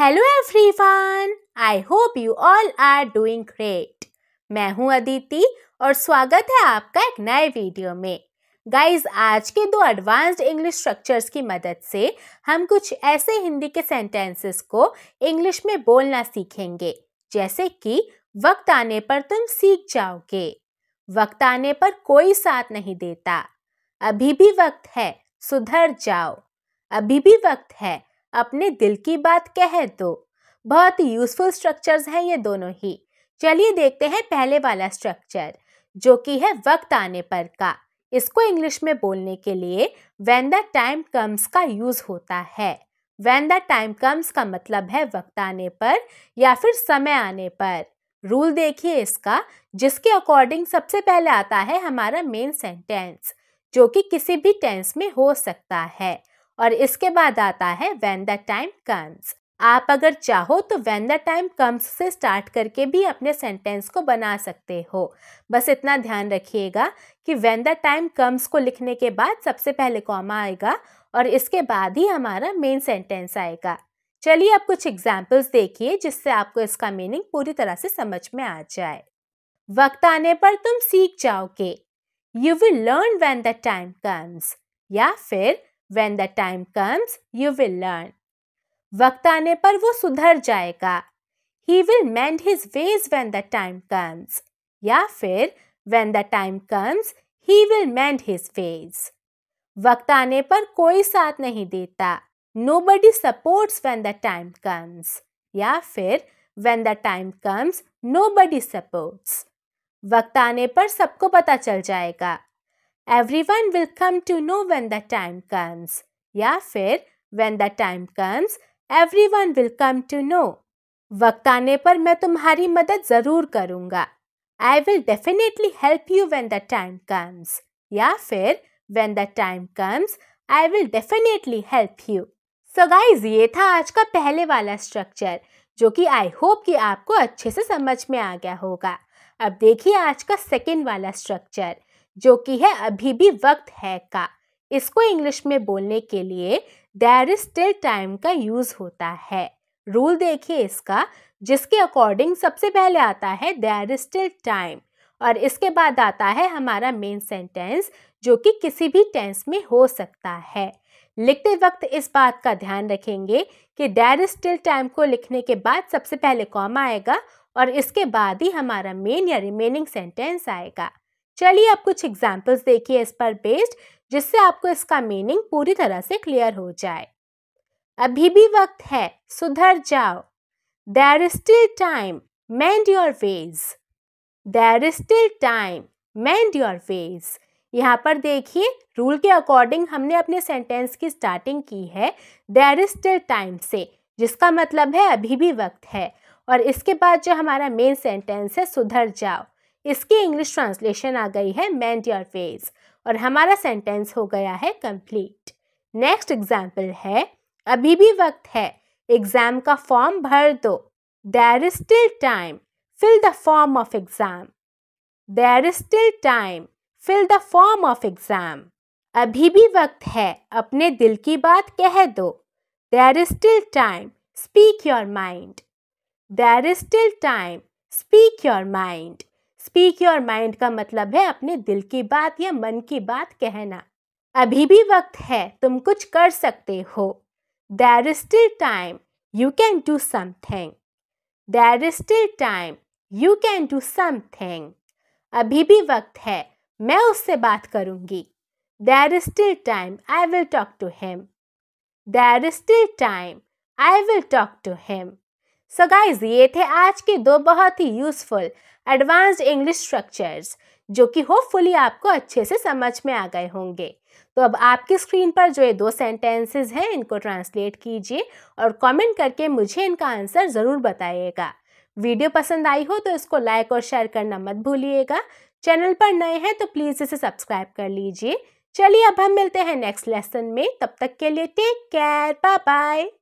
Hello everyone I hope you all are doing great मैं हूं अदिति और स्वागत है आपका एक नए वीडियो में गाइस आज के दो एडवांस्ड इंग्लिश स्ट्रक्चर्स की मदद से हम कुछ ऐसे हिंदी के सेंटेंसेस को इंग्लिश में बोलना सीखेंगे जैसे कि वक्त आने पर तुम सीख जाओगे वक्त आने पर कोई साथ नहीं देता अभी भी वक्त है सुधर जाओ अभी भी वक्त है अपने दिल की बात कह दो तो। बहुत ही यूजफुल स्ट्रक्चर्स हैं ये दोनों ही चलिए देखते हैं पहले वाला स्ट्रक्चर जो कि है वक्त आने पर का इसको इंग्लिश में बोलने के लिए वैन द टाइम कम्स का यूज़ होता है वैन द टाइम कम्स का मतलब है वक्त आने पर या फिर समय आने पर रूल देखिए इसका जिसके अकॉर्डिंग सबसे पहले आता है हमारा मेन सेंटेंस जो कि किसी भी टेंस में हो सकता है और इसके बाद आता है वैन द टाइम कम्स आप अगर चाहो तो वैन द टाइम कम्स से स्टार्ट करके भी अपने सेंटेंस को बना सकते हो बस इतना ध्यान रखिएगा कि वैन द टाइम कम्स को लिखने के बाद सबसे पहले कॉमा आएगा और इसके बाद ही हमारा मेन सेंटेंस आएगा चलिए आप कुछ एग्जाम्पल्स देखिए जिससे आपको इसका मीनिंग पूरी तरह से समझ में आ जाए वक्त आने पर तुम सीख जाओगे you will learn when the time comes या फिर when the time comes you will learn वक्त आने पर वो सुधर जाएगा he will mend his ways when the time comes या फिर when the time comes he will mend his ways वक्त आने पर कोई साथ नहीं देता nobody supports when the time comes या फिर when the time comes nobody supports वक्त आने पर सबको पता चल जाएगा every will come to know when the time comes या फिर when the time comes everyone will come to know वक्त आने पर मैं तुम्हारी मदद ज़रूर करूंगा I will definitely help you when the time comes या फिर when the time comes I will definitely help you so guys ये था आज का पहले वाला स्ट्रक्चर जो कि आई होप कि आपको अच्छे से समझ में आ गया होगा अब देखिए आज का सेकेंड वाला स्ट्रक्चर जो कि है अभी भी वक्त है का इसको इंग्लिश में बोलने के लिए देर इज स्टिल टाइम का यूज़ होता है रूल देखिए इसका जिसके अकॉर्डिंग सबसे पहले आता है देर इज स्टिल टाइम और इसके बाद आता है हमारा मेन सेंटेंस जो कि किसी भी टेंस में हो सकता है लिखते वक्त इस बात का ध्यान रखेंगे कि देर इज स्टिल टाइम को लिखने के बाद सबसे पहले कॉमा आएगा और इसके बाद ही हमारा मेन या रिमेनिंग सेंटेंस आएगा चलिए आप कुछ एग्जाम्पल्स देखिए इस पर बेस्ड जिससे आपको इसका मीनिंग पूरी तरह से क्लियर हो जाए अभी भी वक्त है सुधर जाओ there is still time mend your ways there is still time mend your ways यहाँ पर देखिए रूल के अकॉर्डिंग हमने अपने सेंटेंस की स्टार्टिंग की है देर इज स्टिल टाइम से जिसका मतलब है अभी भी वक्त है और इसके बाद जो हमारा मेन सेंटेंस है सुधर जाओ इसकी इंग्लिश ट्रांसलेशन आ गई है मैंट योर फेस और हमारा सेंटेंस हो गया है कंप्लीट नेक्स्ट एग्जाम्पल है अभी भी वक्त है एग्जाम का फॉर्म भर दो there is still time fill the form of exam there is still time fill the form of exam अभी भी वक्त है अपने दिल की बात कह दो there is still time speak your mind there is still time speak your mind speak your mind का मतलब है अपने दिल की बात या मन की बात कहना अभी भी वक्त है तुम कुछ कर सकते हो there is still time you can do something there is still time you can do something अभी भी वक्त है मैं उससे बात करूंगी there is still time I will talk to him there is still time I will talk to him so guys ये थे आज के दो बहुत ही यूजफुल एडवांस्ड इंग्लिश स्ट्रक्चर्स जो कि होपफुली आपको अच्छे से समझ में आ गए होंगे तो अब आपकी स्क्रीन पर जो ये दो सेंटेंसेस हैं इनको ट्रांसलेट कीजिए और कमेंट करके मुझे इनका आंसर ज़रूर बताइएगा वीडियो पसंद आई हो तो इसको लाइक और शेयर करना मत भूलिएगा चैनल पर नए हैं तो प्लीज़ इसे सब्सक्राइब कर लीजिए चलिए अब हम मिलते हैं नेक्स्ट लेसन में तब तक के लिए टेक केयर बाय बाय